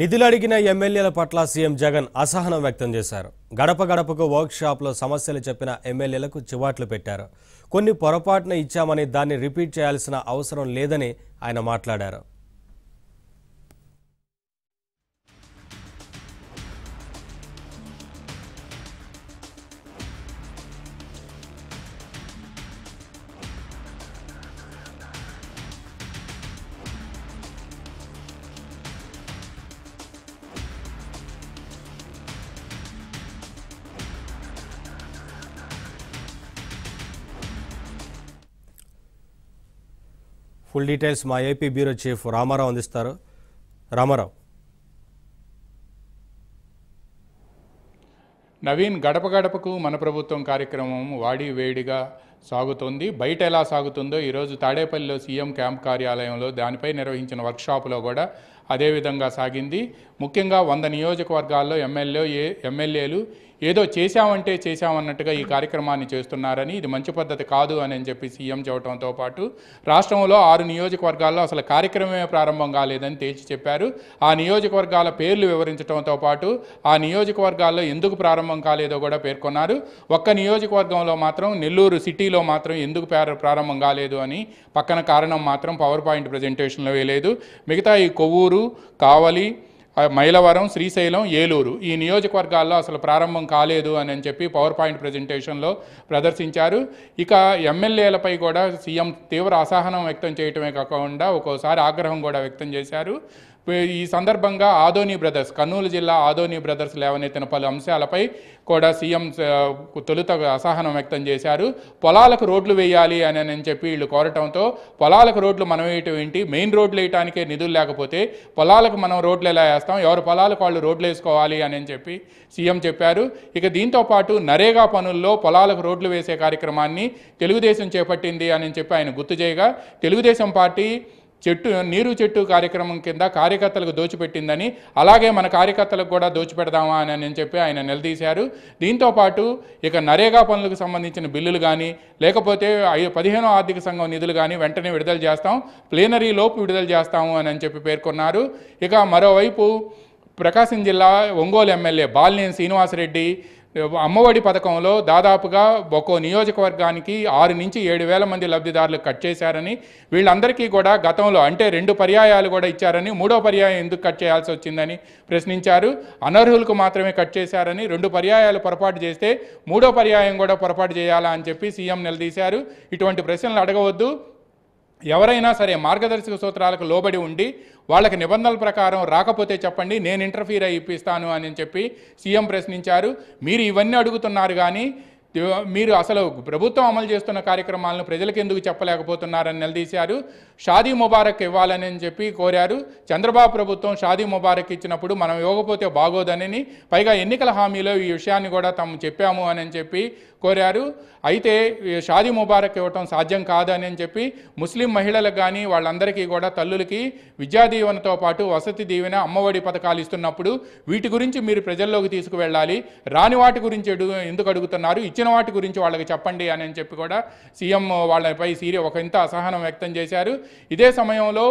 నిధులు అడిగిన ఎమ్మెల్యేల పట్ల సీఎం జగన్ అసహనం వ్యక్తం చేశారు గడప గడపకు వర్క్షాప్లో సమస్యలు చెప్పిన ఎమ్మెల్యేలకు చివాట్లు పెట్టారు కొన్ని పొరపాటున ఇచ్చామని దాన్ని రిపీట్ చేయాల్సిన అవసరం లేదని ఆయన మాట్లాడారు ఫుల్ డీటెయిల్స్ మా ఏపీ బ్యూరో చీఫ్ రామారావు అందిస్తారు రామారావు నవీన్ గడప గడపకు మన ప్రభుత్వం కార్యక్రమం వాడి వేడిగా సాగుతుంది బయట ఎలా సాగుతుందో ఈరోజు తాడేపల్లిలో సీఎం క్యాంప్ కార్యాలయంలో దానిపై నిర్వహించిన వర్క్షాప్లో కూడా అదేవిధంగా సాగింది ముఖ్యంగా వంద నియోజకవర్గాల్లో ఎమ్మెల్యే ఎమ్మెల్యేలు ఏదో చేశామంటే చేశామన్నట్టుగా ఈ కార్యక్రమాన్ని చేస్తున్నారని ఇది మంచి పద్ధతి కాదు అని చెప్పి సీఎం చెప్పడంతో పాటు రాష్ట్రంలో ఆరు నియోజకవర్గాల్లో అసలు కార్యక్రమమే ప్రారంభం కాలేదని తేల్చి చెప్పారు ఆ నియోజకవర్గాల పేర్లు వివరించడంతో పాటు ఆ నియోజకవర్గాల్లో ఎందుకు ప్రారంభం కాలేదో కూడా పేర్కొన్నారు ఒక్క నియోజకవర్గంలో మాత్రం నెల్లూరు సిటీలో మాత్రం ఎందుకు ప్రారంభం కాలేదు అని పక్కన కారణం మాత్రం పవర్ పాయింట్ ప్రజెంటేషన్లో వేయలేదు మిగతా ఈ కొవ్వూరు గుంటూరు కావలి మైలవరం శ్రీశైలం ఏలూరు ఈ నియోజకవర్గాల్లో అసలు ప్రారంభం కాలేదు అని చెప్పి పవర్ పాయింట్ ప్రజెంటేషన్లో ప్రదర్శించారు ఇక ఎమ్మెల్యేలపై కూడా సీఎం తీవ్ర అసహనం వ్యక్తం చేయటమే కాకుండా ఒక్కోసారి ఆగ్రహం కూడా వ్యక్తం చేశారు ఈ సందర్భంగా ఆదోని బ్రదర్స్ కర్నూలు జిల్లా ఆదోని బ్రదర్స్ లేవనెత్తిన పలు అంశాలపై కూడా సీఎం తొలుత అసహనం వ్యక్తం చేశారు పొలాలకు రోడ్లు వేయాలి అని అని చెప్పి వీళ్ళు కోరటంతో పొలాలకు రోడ్లు మనం వేయటం ఏంటి మెయిన్ రోడ్లు వేయటానికే నిధులు లేకపోతే పొలాలకు మనం రోడ్లు ఎలా వేస్తాం ఎవరు పొలాలకు వాళ్ళు రోడ్లు వేసుకోవాలి అని చెప్పి సీఎం చెప్పారు ఇక దీంతో పాటు నరేగా పనుల్లో పొలాలకు రోడ్లు వేసే కార్యక్రమాన్ని తెలుగుదేశం చేపట్టింది అని చెప్పి ఆయన గుర్తు చేయగా తెలుగుదేశం పార్టీ చెట్టు నీరు చెట్టు కార్యక్రమం కింద కార్యకర్తలకు దోచిపెట్టిందని అలాగే మన కార్యకర్తలకు కూడా దోచిపెడదామా అని నేను చెప్పి ఆయన నిలదీశారు దీంతోపాటు ఇక నరేగా పనులకు సంబంధించిన బిల్లులు కానీ లేకపోతే పదిహేనో ఆర్థిక సంఘం నిధులు కానీ వెంటనే విడుదల చేస్తాం ప్లేనరీ లోపు విడుదల చేస్తాము అని అని చెప్పి పేర్కొన్నారు ఇక మరోవైపు ప్రకాశం జిల్లా ఒంగోలు ఎమ్మెల్యే బాలినేని శ్రీనివాసరెడ్డి అమ్మఒడి పథకంలో దాదాపుగా ఒక్కో నియోజకవర్గానికి ఆరు నుంచి ఏడు వేల మంది లబ్ధిదారులు కట్ చేశారని వీళ్ళందరికీ కూడా గతంలో అంటే రెండు పర్యాయాలు కూడా ఇచ్చారని మూడో పర్యాయం ఎందుకు కట్ చేయాల్సి వచ్చిందని ప్రశ్నించారు అనర్హులకు మాత్రమే కట్ చేశారని రెండు పర్యాయాలు పొరపాటు చేస్తే మూడో పర్యాయం కూడా పొరపాటు చేయాలా అని చెప్పి సీఎం నిలదీశారు ఇటువంటి ప్రశ్నలు అడగవద్దు ఎవరైనా సరే మార్గదర్శక సూత్రాలకు లోబడి ఉండి వాళ్ళకి నిబంధనల ప్రకారం రాకపోతే చెప్పండి నేను ఇంటర్ఫీర్ అయి ఇప్పిస్తాను అని చెప్పి సీఎం ప్రశ్నించారు మీరు ఇవన్నీ అడుగుతున్నారు కానీ మీరు అసలు ప్రభుత్వం అమలు చేస్తున్న కార్యక్రమాలను ప్రజలకు ఎందుకు చెప్పలేకపోతున్నారని నిలదీశారు షాదీ ముబారక్ ఇవ్వాలని చెప్పి కోరారు చంద్రబాబు ప్రభుత్వం షాదీ ముబారక్ ఇచ్చినప్పుడు మనం ఇవ్వకపోతే బాగోదని పైగా ఎన్నికల హామీలో ఈ విషయాన్ని కూడా తాము చెప్పాము అని చెప్పి కోరారు అయితే షాదీ ముబారక్ ఇవ్వటం సాధ్యం కాదని చెప్పి ముస్లిం మహిళలకు కానీ వాళ్ళందరికీ కూడా తల్లులకి విద్యా దీవెనతో పాటు వసతి దీవెన అమ్మఒడి పథకాలు ఇస్తున్నప్పుడు వీటి గురించి మీరు ప్రజల్లోకి తీసుకువెళ్ళాలి రాని వాటి గురించి ఎందుకు అడుగుతున్నారు ఇచ్చిన వాటి గురించి వాళ్ళకి చెప్పండి అని చెప్పి కూడా సీఎం వాళ్ళపై సీరి ఒక ఇంత అసహనం వ్యక్తం చేశారు ఇదే సమయంలో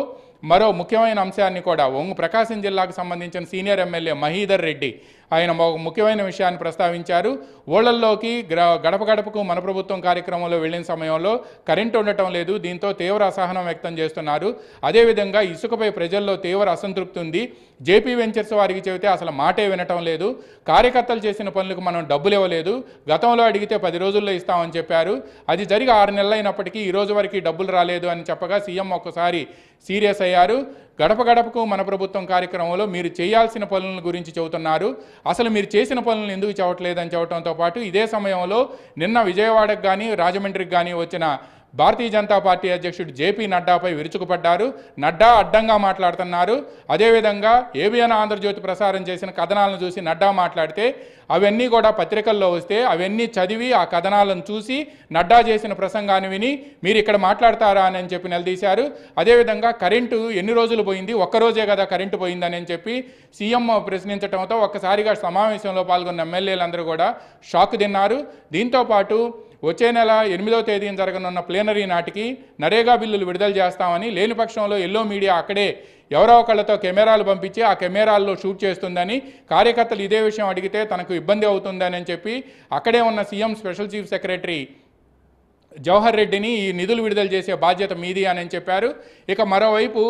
మరో ముఖ్యమైన అంశాన్ని కూడా ఒంగు ప్రకాశం జిల్లాకు సంబంధించిన సీనియర్ ఎమ్మెల్యే మహీధర్ రెడ్డి ఆయన ఒక ముఖ్యమైన విషయాన్ని ప్రస్తావించారు ఓళ్లల్లోకి గడప గడపకు మన ప్రభుత్వం కార్యక్రమంలో వెళ్ళిన సమయంలో కరెంటు ఉండటం లేదు దీంతో తీవ్ర అసహనం వ్యక్తం చేస్తున్నారు అదేవిధంగా ఇసుకపై ప్రజల్లో తీవ్ర అసంతృప్తి ఉంది జేపీ వెంచర్స్ వారికి చెబితే అసలు మాటే వినటం లేదు కార్యకర్తలు చేసిన పనులకు మనం డబ్బులు ఇవ్వలేదు గతంలో అడిగితే పది రోజుల్లో ఇస్తామని చెప్పారు అది జరిగి ఆరు నెలలైనప్పటికీ ఈ రోజు వరకు డబ్బులు రాలేదు అని చెప్పగా సీఎం ఒక్కసారి సీరియస్ అయ్యారు గడప గడపకు మన ప్రభుత్వం కార్యక్రమంలో మీరు చేయాల్సిన పనుల గురించి చెబుతున్నారు అసలు మీరు చేసిన పనులను ఎందుకు చెప్పట్లేదని చెప్పడంతో పాటు ఇదే సమయంలో నిన్న విజయవాడకు కానీ రాజమండ్రికి కానీ వచ్చిన భారతీయ జనతా పార్టీ అధ్యక్షుడు జేపీ నడ్డాపై విరుచుకుపడ్డారు నడ్డా అడ్డంగా మాట్లాడుతున్నారు అదేవిధంగా ఏబిఎన్ ఆంధ్రజ్యోతి ప్రసారం చేసిన కథనాలను చూసి నడ్డా మాట్లాడితే అవన్నీ కూడా పత్రికల్లో వస్తే అవన్నీ చదివి ఆ కథనాలను చూసి నడ్డా చేసిన ప్రసంగాన్ని విని మీరు ఇక్కడ మాట్లాడతారా అని చెప్పి నిలదీశారు అదేవిధంగా కరెంటు ఎన్ని రోజులు పోయింది ఒక్కరోజే కదా కరెంటు పోయిందని చెప్పి సీఎం ప్రశ్నించడంతో ఒక్కసారిగా సమావేశంలో పాల్గొన్న ఎమ్మెల్యేలందరూ కూడా షాక్ తిన్నారు దీంతోపాటు వచ్చే నెల ఎనిమిదవ తేదీన జరగనున్న ప్లేనరీ నాటికి నరేగా బిల్లులు విడుదల చేస్తామని లేని పక్షంలో ఎల్లో మీడియా అక్కడే ఎవరో ఒకళ్ళతో కెమెరాలు పంపించి ఆ కెమెరాల్లో షూట్ చేస్తుందని కార్యకర్తలు ఇదే విషయం అడిగితే తనకు ఇబ్బంది అవుతుందని చెప్పి అక్కడే ఉన్న CM special chief secretary Jawahar రెడ్డిని ఈ నిధులు విడుదల చేసే బాధ్యత మీది అని చెప్పారు ఇక మరోవైపు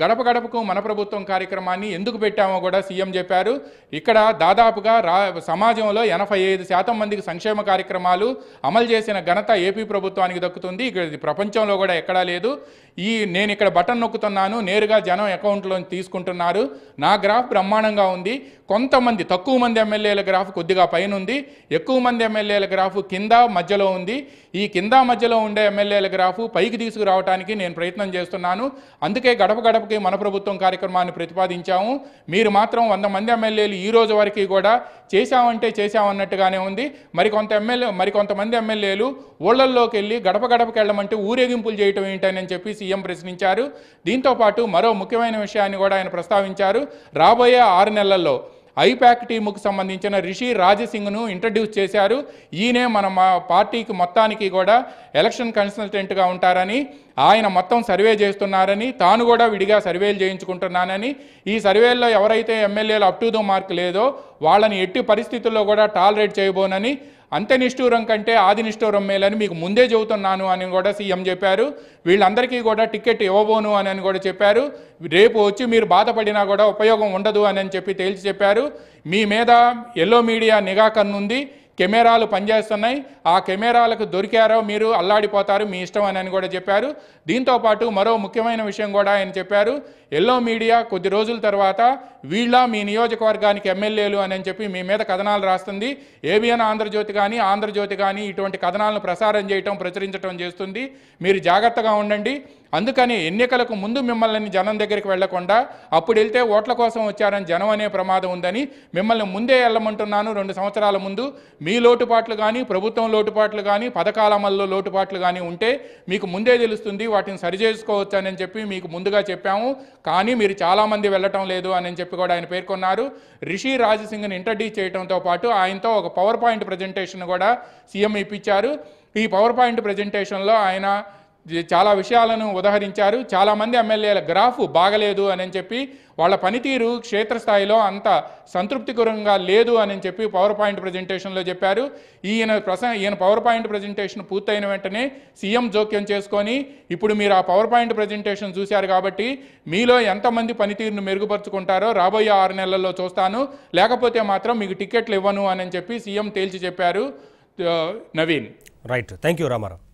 గడప గడపకు మన ప్రభుత్వం కార్యక్రమాన్ని ఎందుకు పెట్టామో కూడా సీఎం చెప్పారు ఇక్కడ దాదాపుగా రా సమాజంలో ఎనభై ఐదు శాతం మందికి సంక్షేమ కార్యక్రమాలు అమలు చేసిన ఘనత ఏపీ ప్రభుత్వానికి దక్కుతుంది ఇక్కడ ప్రపంచంలో కూడా ఎక్కడా లేదు ఈ నేను ఇక్కడ బటన్ నొక్కుతున్నాను నేరుగా జనం అకౌంట్లో తీసుకుంటున్నారు నా గ్రాఫ్ బ్రహ్మాండంగా ఉంది కొంతమంది తక్కువ మంది ఎమ్మెల్యేల గ్రాఫ్ కొద్దిగా పైన ఉంది ఎక్కువ మంది ఎమ్మెల్యేల గ్రాఫ్ కింద మధ్యలో ఉంది ఈ కింద మధ్యలో ఉండే ఎమ్మెల్యేల గ్రాఫ్ పైకి తీసుకురావడానికి నేను ప్రయత్నం చేస్తున్నాను అందుకే గడప గడపకి మన ప్రభుత్వం కార్యక్రమాన్ని ప్రతిపాదించాము మీరు మాత్రం వంద మంది ఎమ్మెల్యేలు ఈ రోజు వరకు కూడా చేశామంటే చేశామన్నట్టుగానే ఉంది మరికొంత ఎమ్మెల్యే మరికొంతమంది ఎమ్మెల్యేలు ఊళ్ళల్లోకి వెళ్ళి గడప గడపకి వెళ్ళమంటే ఊరేగింపులు చేయటం ఏంటని చెప్పేసి సీఎం ప్రశ్నించారు దీంతోపాటు మరో ముఖ్యమైన విషయాన్ని కూడా ఆయన ప్రస్తావించారు రాబోయే ఆరు నెలల్లో ఐప్యాక్ టీముకు సంబంధించిన రిషి రాజసింగ్ను ఇంట్రడ్యూస్ చేశారు ఈయనే మన మా పార్టీకి మొత్తానికి కూడా ఎలక్షన్ కన్సల్టెంట్గా ఉంటారని ఆయన మొత్తం సర్వే చేస్తున్నారని తాను కూడా విడిగా సర్వేలు చేయించుకుంటున్నానని ఈ సర్వేల్లో ఎవరైతే ఎమ్మెల్యేలు అప్ టు ద మార్క్ లేదో వాళ్ళని ఎట్టి పరిస్థితుల్లో కూడా టాలరేట్ చేయబోనని అంత్యనిష్ఠూరం కంటే ఆది నిష్ఠూరం మేలని మీకు ముందే చెబుతున్నాను అని కూడా సీఎం చెప్పారు వీళ్ళందరికీ కూడా టికెట్ ఇవ్వబోను అని అని కూడా చెప్పారు రేపు వచ్చి మీరు బాధపడినా కూడా ఉపయోగం ఉండదు అని చెప్పి తేల్చి చెప్పారు మీ మీద ఎల్లో మీడియా నిఘా ఉంది కెమెరాలు పనిచేస్తున్నాయి ఆ కెమెరాలకు దొరికారో మీరు అల్లాడిపోతారు మీ ఇష్టం అని కూడా చెప్పారు దీంతోపాటు మరో ముఖ్యమైన విషయం కూడా ఆయన చెప్పారు ఎల్లో మీడియా కొద్ది రోజుల తర్వాత వీళ్ళ మీ నియోజకవర్గానికి ఎమ్మెల్యేలు అని చెప్పి మీ మీద కథనాలు రాస్తుంది ఏబిఎన్ ఆంధ్రజ్యోతి కానీ ఆంధ్రజ్యోతి కానీ ఇటువంటి కథనాలను ప్రసారం చేయటం ప్రచురించడం చేస్తుంది మీరు జాగ్రత్తగా ఉండండి అందుకని ఎన్నికలకు ముందు మిమ్మల్ని జనం దగ్గరికి వెళ్లకుండా అప్పుడు వెళ్తే ఓట్ల కోసం వచ్చారని జనం అనే ప్రమాదం ఉందని మిమ్మల్ని ముందే వెళ్ళమంటున్నాను రెండు సంవత్సరాల ముందు మీ లోటుపాట్లు కానీ ప్రభుత్వం లోటుపాట్లు కానీ పథకాల అమల్లో లోటుపాట్లు కానీ ఉంటే మీకు ముందే తెలుస్తుంది వాటిని అని చెప్పి మీకు ముందుగా చెప్పాము కానీ మీరు చాలామంది వెళ్ళటం లేదు అని చెప్పి కూడా ఆయన పేర్కొన్నారు రిషి రాజసింగ్ని ఇంట్రడ్యూస్ చేయడంతో పాటు ఆయనతో ఒక పవర్ పాయింట్ ప్రజెంటేషన్ కూడా సీఎం ఇప్పించారు ఈ పవర్ పాయింట్ ప్రజెంటేషన్లో ఆయన చాలా విషయాలను ఉదహరించారు చాలామంది ఎమ్మెల్యేల గ్రాఫ్ బాగలేదు అని చెప్పి వాళ్ళ పనితీరు క్షేత్రస్థాయిలో అంత సంతృప్తికరంగా లేదు అని చెప్పి పవర్ పాయింట్ ప్రజెంటేషన్లో చెప్పారు ఈయన ప్రస ఈయన పవర్ పాయింట్ ప్రజెంటేషన్ పూర్తయిన వెంటనే సీఎం జోక్యం చేసుకొని ఇప్పుడు మీరు ఆ పవర్ పాయింట్ ప్రజెంటేషన్ చూశారు కాబట్టి మీలో ఎంతమంది పనితీరును మెరుగుపరుచుకుంటారో రాబోయే ఆరు నెలల్లో చూస్తాను లేకపోతే మాత్రం మీకు టికెట్లు ఇవ్వను అని చెప్పి సీఎం తేల్చి చెప్పారు Naveen right thank you Ramarao